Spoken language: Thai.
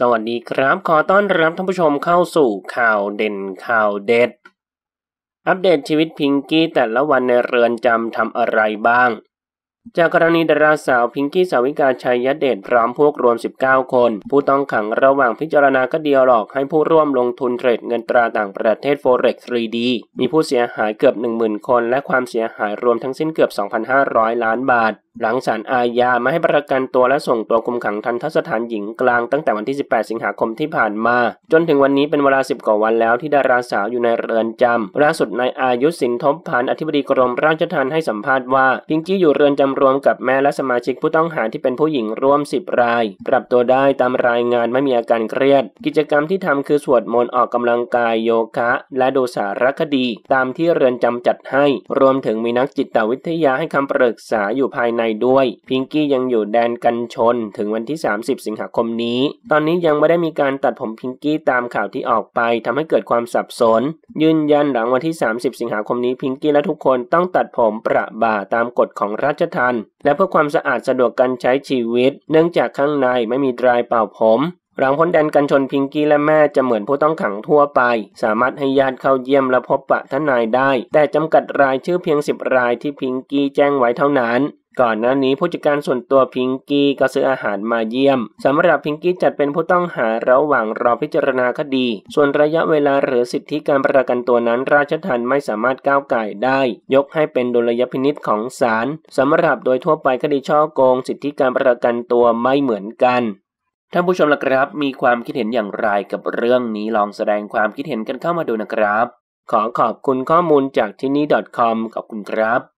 สวัสดีครับขอต้อนรับท่านผู้ชมเข้าสู่ข่าวเด่นข่าวเด็ด อัปเดตชีวิตพิงกี้แต่ละวันในเรือนจำทำอะไรบ้าง จากกรณีดาราสาวพิงกี้สาวิกาชัยยเดชพร้อมพวกรวม 19 คน ผู้ต้องขังระหว่างพิจารณาคดีหลอกให้ผู้ร่วมลงทุนเทรดเงินตราต่างประเทศ Forex 3D มีผู้เสียหายเกือบ 10,000 คนและความเสียหายรวมทั้งสิ้นเกือบ 2,500 ล้านบาทหลังศาลอาญามาให้ประกันตัวและส่งตัวคุมขังทันทสถานหญิงกลางตั้งแต่วันที่ 18 สิงหาคมที่ผ่านมา จนถึงวันนี้เป็นเวลา 10กว่าวันแล้วที่ดาราสาวอยู่ในเรือนจำล่าสุดนายอายุสินทบพันธ์อธิบดีกรมราชทัณฑ์ให้สัมภาษณ์ว่า พิงกี้อยู่เรือนจำรวมกับแม่และสมาชิกผู้ต้องหาที่เป็นผู้หญิงร่วม10รายปรับตัวได้ตามรายงานไม่มีอาการเครียด กิจกรรมที่ทำคือสวดมนต์ออกกำลังกายโยคะ และดูสารคดี ตามที่เรือนจำจัดให้ รวมถึงมีนักจิตวิทยาให้คำปรึกษาอยู่ภายในด้วย พิงกี้ยังอยู่แดนกันชนถึงวันที่ 30 สิงหาคมนี้ ตอนนี้ยังไม่ได้มีการตัดผมพิงกี้ตามข่าวที่ออกไปทำให้เกิดความสับสน ยืนยันหลังวันที่ 30 สิงหาคมนี้พิงกี้และทุกคนต้องตัดผมประบ่า ตามกฎของราชทันและเพื่อความสะอาดสะดวกการใช้ชีวิต เนื่องจากข้างในไม่มีดรายเป่าผม หลังพ้นแดนกันชนพิงกี้และแม่จะเหมือนผู้ต้องขังทั่วไป สามารถให้ญาติเข้าเยี่ยมและพบปะทนายได้ แต่จำกัดรายชื่อเพียง 10รายที่พิงกี้แจ้งไว้เท่านั้นก่อนหน้านี้ ผู้จัดการส่วนตัวพิงกี้ก็ซื้ออาหารมาเยี่ยม สำหรับพิงกี้จัดเป็นผู้ต้องหาระหว่างรอพิจารณาคดี ส่วนระยะเวลาหรือสิทธิการประกันตัวนั้น ราชทันไม่สามารถก้าวไก่ได้ ยกให้เป็นดุลยพินิษของศาลสำหรับโดยทั่วไปคดีช่อโกงสิทธิการประกันตัวไม่เหมือนกัน ท่านผู้ชมละครับมีความคิดเห็นอย่างไรกับเรื่องนี้ลองแสดงความคิดเห็นกันเข้ามาดูนะครับขอขอบคุณข้อมูลจากที่นี่ .com ขอบคุณครับ